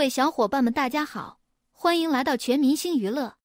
各位小伙伴们，大家好，欢迎来到全明星娱乐。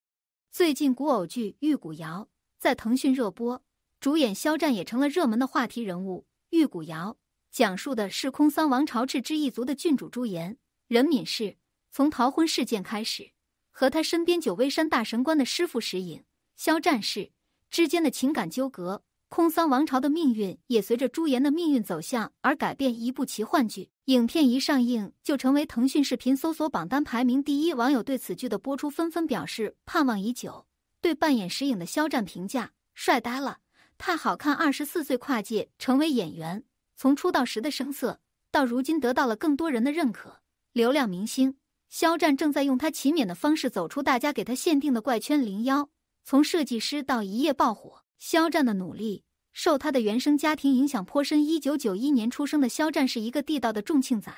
最近古偶剧《玉骨遥》在腾讯热播，主演肖战也成了热门的话题人物。《玉骨遥》讲述的是空桑王朝赤之一族的郡主朱颜（任敏氏，从逃婚事件开始，和他身边九尾山大神官的师父石隐（肖战氏之间的情感纠葛，空桑王朝的命运也随着朱颜的命运走向而改变。一部奇幻剧。影片一上映就成为腾讯视频搜索榜单排名第一，网友对此剧的播出纷纷表示盼望已久。对扮演石影的肖战评价：帅呆了，太好看。二十四岁跨界成为演员，从出道时的声色到如今得到了更多人的认可，流量明星肖战正在用他勤勉的方式走出大家给他限定的怪圈。零幺，从设计师到一夜爆火，肖战的努力。受他的原生家庭影响颇深，一九九一年出生的肖战是一个地道的重庆仔。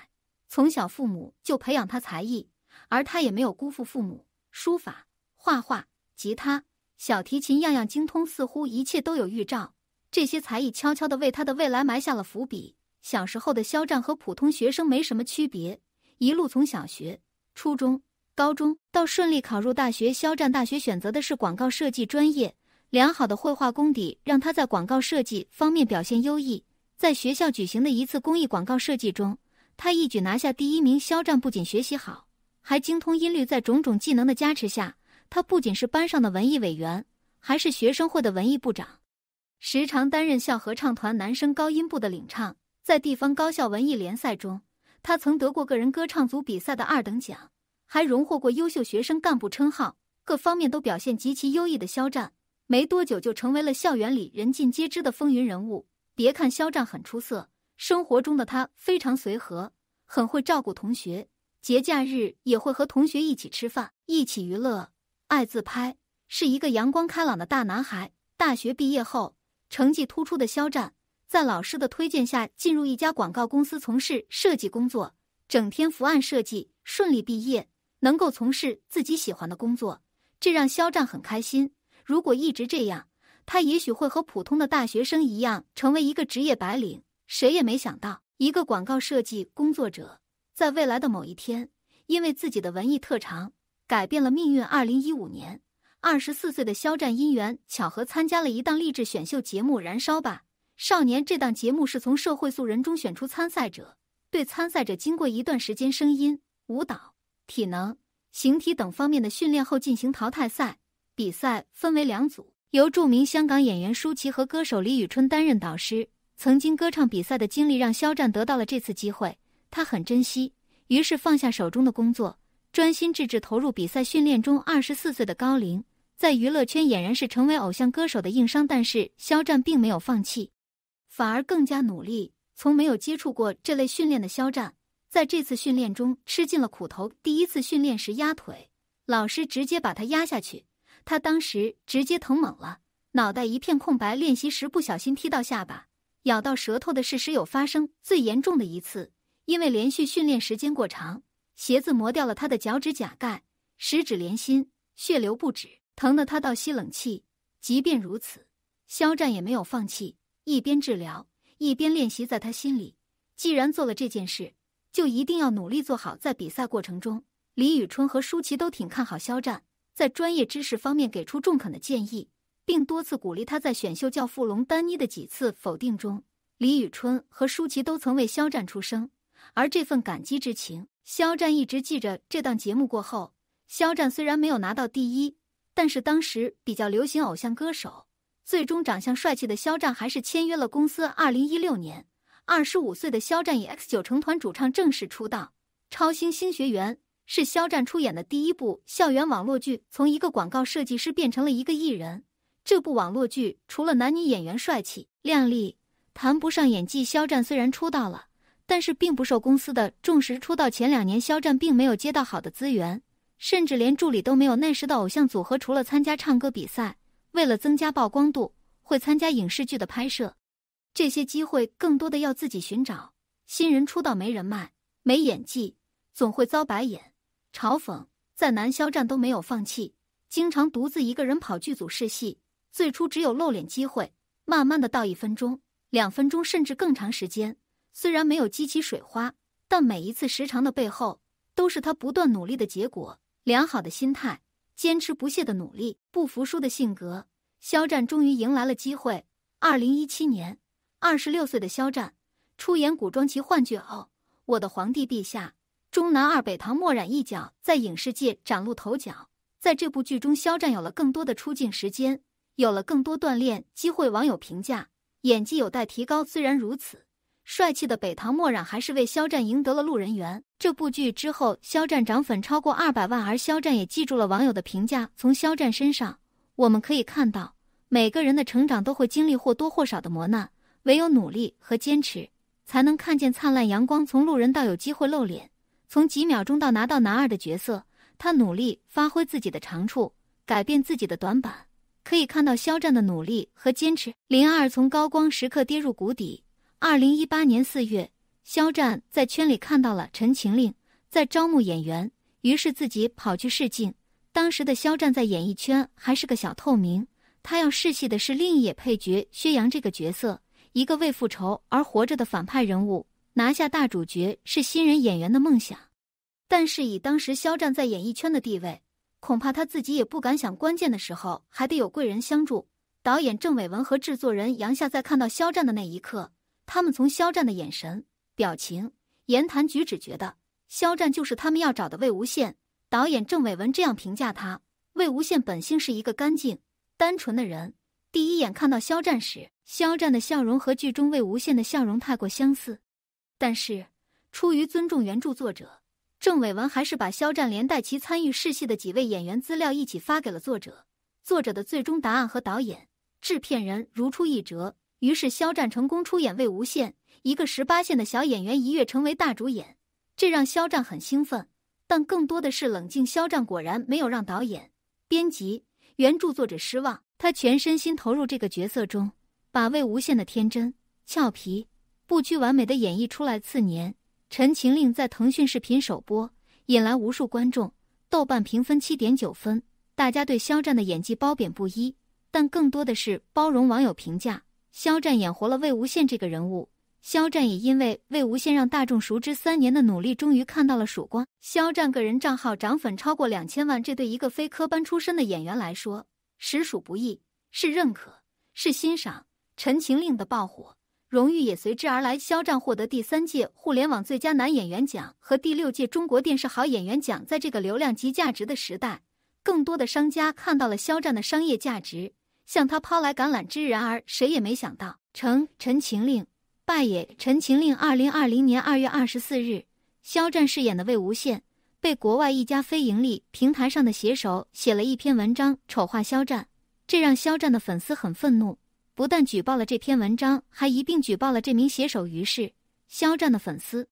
从小父母就培养他才艺，而他也没有辜负父母。书法、画画、吉他、小提琴，样样精通。似乎一切都有预兆，这些才艺悄悄地为他的未来埋下了伏笔。小时候的肖战和普通学生没什么区别，一路从小学、初中、高中，到顺利考入大学。肖战大学选择的是广告设计专业。良好的绘画功底让他在广告设计方面表现优异。在学校举行的一次公益广告设计中，他一举拿下第一名。肖战不仅学习好，还精通音律。在种种技能的加持下，他不仅是班上的文艺委员，还是学生会的文艺部长，时常担任校合唱团男生高音部的领唱。在地方高校文艺联赛中，他曾得过个人歌唱组比赛的二等奖，还荣获过优秀学生干部称号。各方面都表现极其优异的肖战。没多久就成为了校园里人尽皆知的风云人物。别看肖战很出色，生活中的他非常随和，很会照顾同学。节假日也会和同学一起吃饭、一起娱乐，爱自拍，是一个阳光开朗的大男孩。大学毕业后，成绩突出的肖战在老师的推荐下进入一家广告公司从事设计工作，整天伏案设计，顺利毕业，能够从事自己喜欢的工作，这让肖战很开心。如果一直这样，他也许会和普通的大学生一样，成为一个职业白领。谁也没想到，一个广告设计工作者，在未来的某一天，因为自己的文艺特长，改变了命运。二零一五年，二十四岁的肖战因缘巧合参加了一档励志选秀节目《燃烧吧少年》。这档节目是从社会素人中选出参赛者，对参赛者经过一段时间声音、舞蹈、体能、形体等方面的训练后进行淘汰赛。比赛分为两组，由著名香港演员舒淇和歌手李宇春担任导师。曾经歌唱比赛的经历让肖战得到了这次机会，他很珍惜，于是放下手中的工作，专心致志投入比赛训练中。二十四岁的高龄在娱乐圈俨然是成为偶像歌手的硬伤，但是肖战并没有放弃，反而更加努力。从没有接触过这类训练的肖战，在这次训练中吃尽了苦头。第一次训练时压腿，老师直接把他压下去。他当时直接疼懵了，脑袋一片空白。练习时不小心踢到下巴，咬到舌头的事时有发生。最严重的一次，因为连续训练时间过长，鞋子磨掉了他的脚趾甲盖，十指连心，血流不止，疼得他倒吸冷气。即便如此，肖战也没有放弃，一边治疗，一边练习。在他心里，既然做了这件事，就一定要努力做好。在比赛过程中，李宇春和舒淇都挺看好肖战。在专业知识方面给出中肯的建议，并多次鼓励他在选秀教父龙丹妮的几次否定中，李宇春和舒淇都曾为肖战出声，而这份感激之情，肖战一直记着。这档节目过后，肖战虽然没有拿到第一，但是当时比较流行偶像歌手，最终长相帅气的肖战还是签约了公司。二零一六年，二十五岁的肖战以 X 九成团主唱正式出道，超新星学员。是肖战出演的第一部校园网络剧，从一个广告设计师变成了一个艺人。这部网络剧除了男女演员帅气靓丽，谈不上演技。肖战虽然出道了，但是并不受公司的重视。出道前两年，肖战并没有接到好的资源，甚至连助理都没有。那时的偶像组合除了参加唱歌比赛，为了增加曝光度，会参加影视剧的拍摄。这些机会更多的要自己寻找。新人出道没人脉，没演技，总会遭白眼。嘲讽，在南肖战都没有放弃，经常独自一个人跑剧组试戏。最初只有露脸机会，慢慢的到一分钟、两分钟，甚至更长时间。虽然没有激起水花，但每一次时长的背后，都是他不断努力的结果。良好的心态，坚持不懈的努力，不服输的性格，肖战终于迎来了机会。二零一七年，二十六岁的肖战出演古装奇幻剧《哦，我的皇帝陛下》。中南二北唐墨染一角在影视界崭露头角，在这部剧中，肖战有了更多的出镜时间，有了更多锻炼机会。网友评价演技有待提高，虽然如此，帅气的北唐墨染还是为肖战赢得了路人缘。这部剧之后，肖战涨粉超过二百万，而肖战也记住了网友的评价。从肖战身上，我们可以看到，每个人的成长都会经历或多或少的磨难，唯有努力和坚持，才能看见灿烂阳光。从路人到有机会露脸。从几秒钟到拿到男二的角色，他努力发挥自己的长处，改变自己的短板，可以看到肖战的努力和坚持。零二从高光时刻跌入谷底。二零一八年四月，肖战在圈里看到了《陈情令》在招募演员，于是自己跑去试镜。当时的肖战在演艺圈还是个小透明，他要试戏的是另一野配角薛洋这个角色，一个为复仇而活着的反派人物。拿下大主角是新人演员的梦想，但是以当时肖战在演艺圈的地位，恐怕他自己也不敢想。关键的时候还得有贵人相助。导演郑伟文和制作人杨夏在看到肖战的那一刻，他们从肖战的眼神、表情、言谈举止，觉得肖战就是他们要找的魏无羡。导演郑伟文这样评价他：魏无羡本性是一个干净、单纯的人。第一眼看到肖战时，肖战的笑容和剧中魏无羡的笑容太过相似。但是，出于尊重原著作者，郑伟文还是把肖战连带其参与试戏的几位演员资料一起发给了作者。作者的最终答案和导演、制片人如出一辙。于是，肖战成功出演魏无羡，一个十八线的小演员一跃成为大主演，这让肖战很兴奋，但更多的是冷静。肖战果然没有让导演、编辑、原著作者失望，他全身心投入这个角色中，把魏无羡的天真、俏皮。不拘完美的演绎出来。次年，《陈情令》在腾讯视频首播，引来无数观众。豆瓣评分七点九分，大家对肖战的演技褒贬不一，但更多的是包容网友评价。肖战演活了魏无羡这个人物，肖战也因为魏无羡让大众熟知三年的努力，终于看到了曙光。肖战个人账号涨粉超过两千万，这对一个非科班出身的演员来说，实属不易，是认可，是欣赏。《陈情令》的爆火。荣誉也随之而来，肖战获得第三届互联网最佳男演员奖和第六届中国电视好演员奖。在这个流量及价值的时代，更多的商家看到了肖战的商业价值，向他抛来橄榄枝。然而，谁也没想到，成《陈情令》，败也《陈情令》。二零二零年二月二十四日，肖战饰演的魏无羡被国外一家非盈利平台上的写手写了一篇文章，丑化肖战，这让肖战的粉丝很愤怒。不但举报了这篇文章，还一并举报了这名写手于氏肖战的粉丝。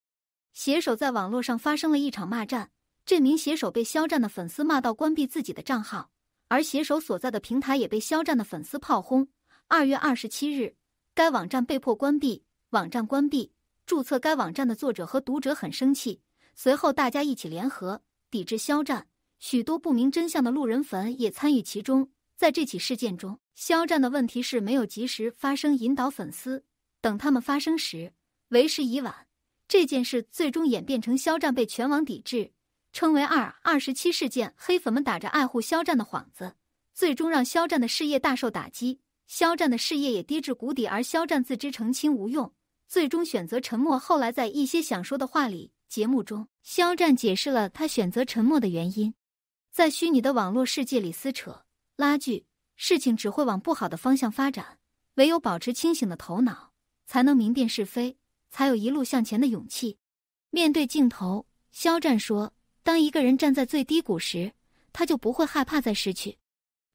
写手在网络上发生了一场骂战，这名写手被肖战的粉丝骂到关闭自己的账号，而写手所在的平台也被肖战的粉丝炮轰。二月二十七日，该网站被迫关闭。网站关闭，注册该网站的作者和读者很生气，随后大家一起联合抵制肖战，许多不明真相的路人粉也参与其中。在这起事件中，肖战的问题是没有及时发声引导粉丝，等他们发声时，为时已晚。这件事最终演变成肖战被全网抵制，称为“二二十七事件”。黑粉们打着爱护肖战的幌子，最终让肖战的事业大受打击，肖战的事业也跌至谷底。而肖战自知澄清无用，最终选择沉默。后来在一些想说的话里，节目中，肖战解释了他选择沉默的原因，在虚拟的网络世界里撕扯。拉锯，事情只会往不好的方向发展。唯有保持清醒的头脑，才能明辨是非，才有一路向前的勇气。面对镜头，肖战说：“当一个人站在最低谷时，他就不会害怕再失去。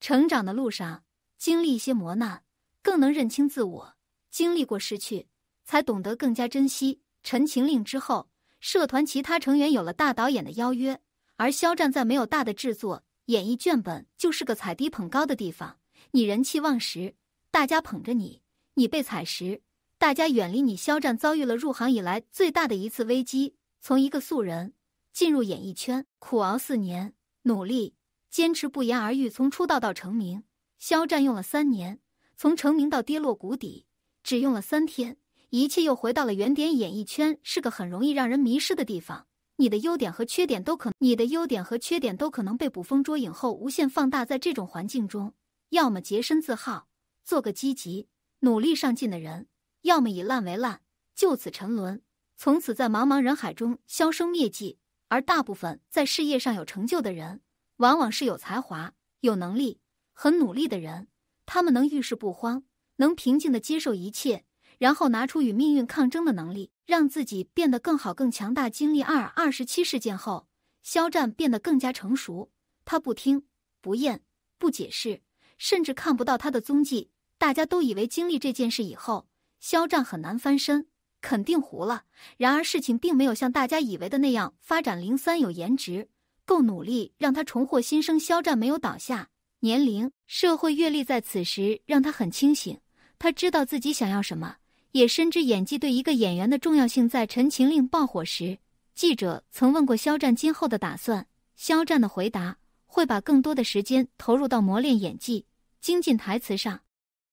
成长的路上，经历一些磨难，更能认清自我。经历过失去，才懂得更加珍惜。”《陈情令》之后，社团其他成员有了大导演的邀约，而肖战在没有大的制作。演艺圈本就是个踩低捧高的地方，你人气旺时，大家捧着你；你被踩时，大家远离你。肖战遭遇了入行以来最大的一次危机，从一个素人进入演艺圈，苦熬四年，努力坚持，不言而喻。从出道到成名，肖战用了三年；从成名到跌落谷底，只用了三天。一切又回到了原点。演艺圈是个很容易让人迷失的地方。你的优点和缺点都可，你的优点和缺点都可能被捕风捉影后无限放大。在这种环境中，要么洁身自好，做个积极、努力上进的人；要么以烂为烂，就此沉沦，从此在茫茫人海中销声灭迹。而大部分在事业上有成就的人，往往是有才华、有能力、很努力的人。他们能遇事不慌，能平静的接受一切，然后拿出与命运抗争的能力。让自己变得更好、更强大。经历二二十七事件后，肖战变得更加成熟。他不听、不厌、不解释，甚至看不到他的踪迹。大家都以为经历这件事以后，肖战很难翻身，肯定糊了。然而，事情并没有像大家以为的那样发展。零三有颜值、够努力，让他重获新生。肖战没有倒下。年龄、社会阅历在此时让他很清醒，他知道自己想要什么。也深知演技对一个演员的重要性。在《陈情令》爆火时，记者曾问过肖战今后的打算，肖战的回答会把更多的时间投入到磨练演技、精进台词上。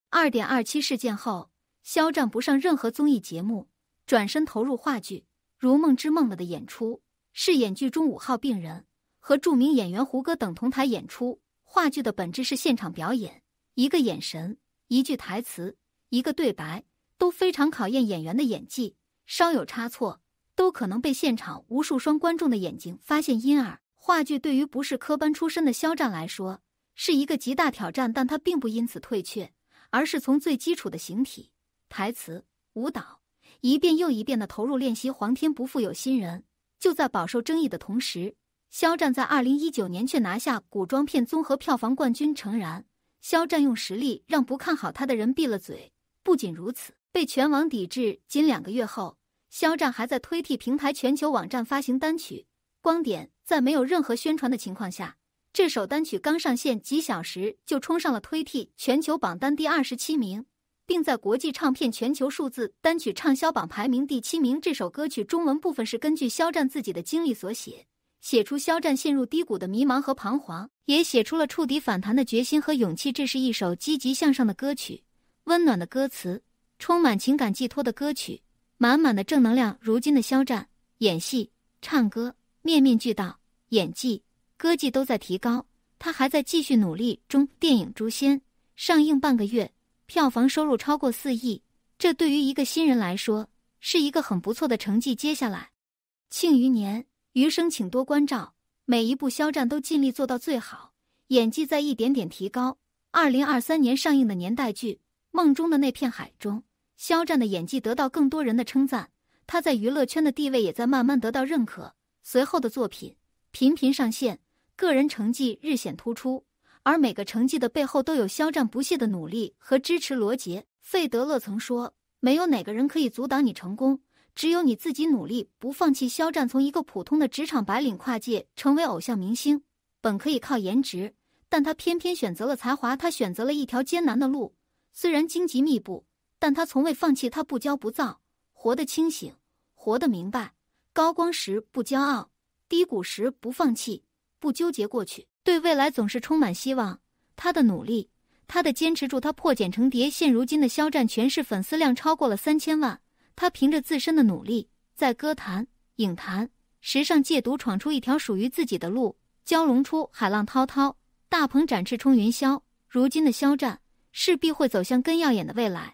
二点二七事件后，肖战不上任何综艺节目，转身投入话剧《如梦之梦》了》的演出，饰演剧中五号病人，和著名演员胡歌等同台演出。话剧的本质是现场表演，一个眼神，一句台词，一个对白。都非常考验演员的演技，稍有差错都可能被现场无数双观众的眼睛发现。因而，话剧对于不是科班出身的肖战来说是一个极大挑战，但他并不因此退却，而是从最基础的形体、台词、舞蹈一遍又一遍的投入练习。皇天不负有心人，就在饱受争议的同时，肖战在二零一九年却拿下古装片综合票房冠军。诚然，肖战用实力让不看好他的人闭了嘴。不仅如此。被全网抵制仅两个月后，肖战还在推 T 平台全球网站发行单曲《光点》。在没有任何宣传的情况下，这首单曲刚上线几小时就冲上了推 T 全球榜单第二十七名，并在国际唱片全球数字单曲畅销榜排名第七名。这首歌曲中文部分是根据肖战自己的经历所写，写出肖战陷入低谷的迷茫和彷徨，也写出了触底反弹的决心和勇气。这是一首积极向上的歌曲，温暖的歌词。充满情感寄托的歌曲，满满的正能量。如今的肖战，演戏、唱歌，面面俱到，演技、歌技都在提高。他还在继续努力中。电影《诛仙》上映半个月，票房收入超过四亿，这对于一个新人来说是一个很不错的成绩。接下来，《庆余年》《余生，请多关照》，每一部肖战都尽力做到最好，演技在一点点提高。二零二三年上映的年代剧《梦中的那片海》中。肖战的演技得到更多人的称赞，他在娱乐圈的地位也在慢慢得到认可。随后的作品频频上线，个人成绩日显突出。而每个成绩的背后，都有肖战不懈的努力和支持。罗杰费德勒曾说：“没有哪个人可以阻挡你成功，只有你自己努力不放弃。”肖战从一个普通的职场白领跨界成为偶像明星，本可以靠颜值，但他偏偏选择了才华。他选择了一条艰难的路，虽然荆棘密布。但他从未放弃，他不骄不躁，活得清醒，活得明白。高光时不骄傲，低谷时不放弃，不纠结过去，对未来总是充满希望。他的努力，他的坚持，助他破茧成蝶。现如今的肖战，全市粉丝量超过了三千万。他凭着自身的努力，在歌坛、影坛、时尚界独闯出一条属于自己的路。蛟龙出海浪滔滔，大鹏展翅冲云霄。如今的肖战，势必会走向更耀眼的未来。